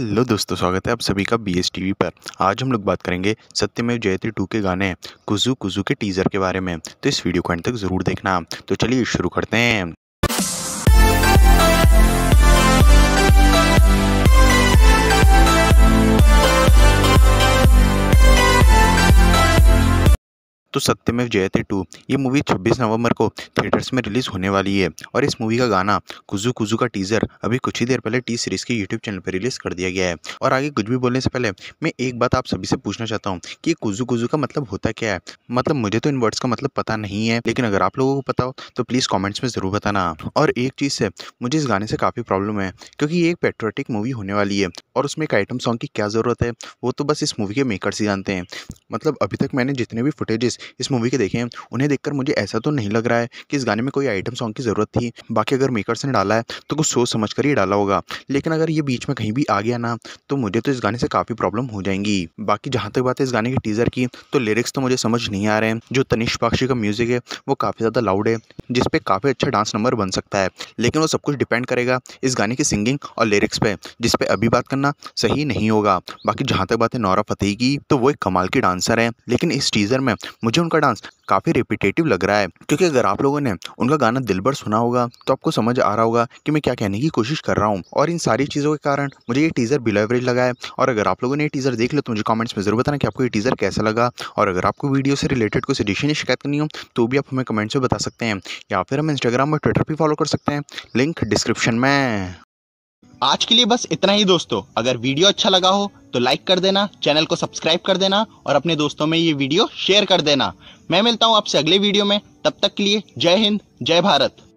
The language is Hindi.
हेलो दोस्तों स्वागत है आप सभी का बी एस टी वी पर आज हम लोग बात करेंगे सत्यमेव जयते टू के गाने कुजू कुजू के टीज़र के बारे में तो इस वीडियो को एंड तक ज़रूर देखना तो चलिए शुरू करते हैं तो सत्यमेव जयते टू ये मूवी 26 नवंबर को थिएटर्स में रिलीज़ होने वाली है और इस मूवी का गाना कुजू कुजू का टीज़र अभी कुछ ही देर पहले टी सीरीज़ के यूट्यूब चैनल पर रिलीज़ कर दिया गया है और आगे कुछ भी बोलने से पहले मैं एक बात आप सभी से पूछना चाहता हूँ कि कुजू कुजू का मतलब होता क्या है मतलब मुझे तो इन वर्ड्स का मतलब पता नहीं है लेकिन अगर आप लोगों को पता हो तो प्लीज़ कॉमेंट्स में ज़रूर बताना और एक चीज़ से मुझे इस गाने से काफ़ी प्रॉब्लम है क्योंकि ये एक पेट्रोटिक मूवी होने वाली है और उसमें एक आइटम सॉन्ग की क्या ज़रूरत है वो तो बस इस मूवी के मेकर्स ही जानते हैं मतलब अभी तक मैंने जितने भी फुटेजेस इस मूवी के देखे हैं उन्हें देखकर मुझे ऐसा तो नहीं लग रहा है कि इस गाने में कोई आइटम सॉन्ग की ज़रूरत थी बाकी अगर मेकर्स ने डाला है तो कुछ सोच समझ कर ही डाला होगा लेकिन अगर ये बीच में कहीं भी आ गया ना तो मुझे तो इस गाने से काफ़ी प्रॉब्लम हो जाएंगी बाकी जहाँ तक बात है इस गाने की टीज़र की तो लिरिक्स तो मुझे समझ नहीं आ रहे हैं जो तनिष बाक्षी का म्यूज़िक है वो काफ़ी ज़्यादा लाउड है जिस पर काफ़ी अच्छा डांस नंबर बन सकता है लेकिन वो सब कुछ डिपेंड करेगा इस गाने की सिंगिंग और लिरिक्स पर जिस पर अभी बात करना करना सही नहीं होगा बाकी जहाँ तक बात है नौरा फतेह की तो वो एक कमाल की डांसर है लेकिन इस टीज़र में मुझे उनका डांस काफ़ी रिपीटेटिव लग रहा है क्योंकि अगर आप लोगों ने उनका गाना दिल भर सुना होगा तो आपको समझ आ रहा होगा कि मैं क्या कहने की कोशिश कर रहा हूँ और इन सारी चीज़ों के कारण मुझे ये टीज़र बिलो एवरेज लगा है और अगर आप लोगों ने ये टीज़र देख लो तो मुझे कमेंट्स में ज़रूर बताना कि आपको ये टीज़र कैसा लगा और अगर आपको वीडियो से रिलेटेड कोई सजेशन शिकायत करनी हो तो भी आप हमें कमेंट्स में बता सकते हैं या फिर हम इंस्टाग्राम और ट्विटर पर फॉलो कर सकते हैं लिंक डिस्क्रिप्शन में आज के लिए बस इतना ही दोस्तों अगर वीडियो अच्छा लगा हो तो लाइक कर देना चैनल को सब्सक्राइब कर देना और अपने दोस्तों में ये वीडियो शेयर कर देना मैं मिलता हूँ आपसे अगले वीडियो में तब तक के लिए जय हिंद जय भारत